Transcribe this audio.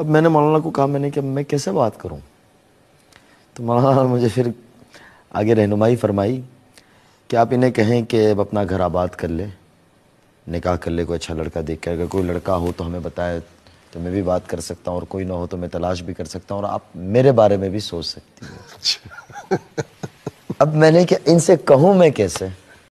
अब मैंने मौलाना को कहा मैंने कि मैं कैसे बात करूँ तो मौलाना मुझे फिर आगे रहनुमाई फरमाई कि आप इन्हें कहें कि अब अपना घर आबाद कर ले निकाह कर ले कोई अच्छा लड़का देख कर अगर कोई लड़का हो तो हमें बताए तो मैं भी बात कर सकता हूँ और कोई ना हो तो मैं तलाश भी कर सकता हूँ और आप मेरे बारे में भी सोच सकती हूँ अच्छा। अब मैंने क्या इनसे कहूँ मैं कैसे